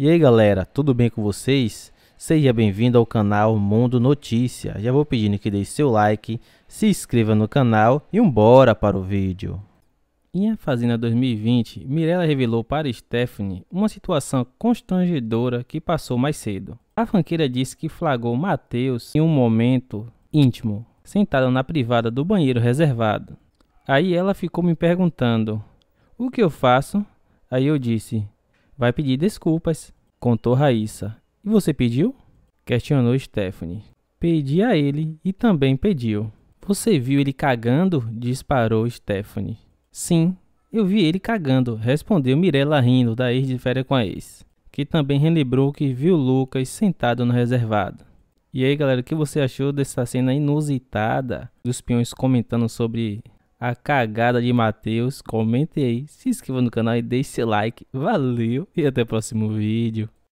E aí galera, tudo bem com vocês? Seja bem-vindo ao canal Mundo Notícia. Já vou pedindo que deixe seu like, se inscreva no canal e um bora para o vídeo. Em A Fazenda 2020, Mirella revelou para Stephanie uma situação constrangedora que passou mais cedo. A franqueira disse que flagrou Matheus em um momento íntimo, sentado na privada do banheiro reservado. Aí ela ficou me perguntando: "O que eu faço?" Aí eu disse: vai pedir desculpas, contou Raíssa. E você pediu? Questionou Stephanie. Pedi a ele e também pediu. Você viu ele cagando? Disparou Stephanie. Sim, eu vi ele cagando, respondeu Mirella rindo da ex de férias com a ex, que também relembrou que viu Lucas sentado no reservado. E aí, galera, o que você achou dessa cena inusitada dos peões comentando sobre a cagada de Matheus. Comente aí, se inscreva no canal e deixe seu like. Valeu e até o próximo vídeo.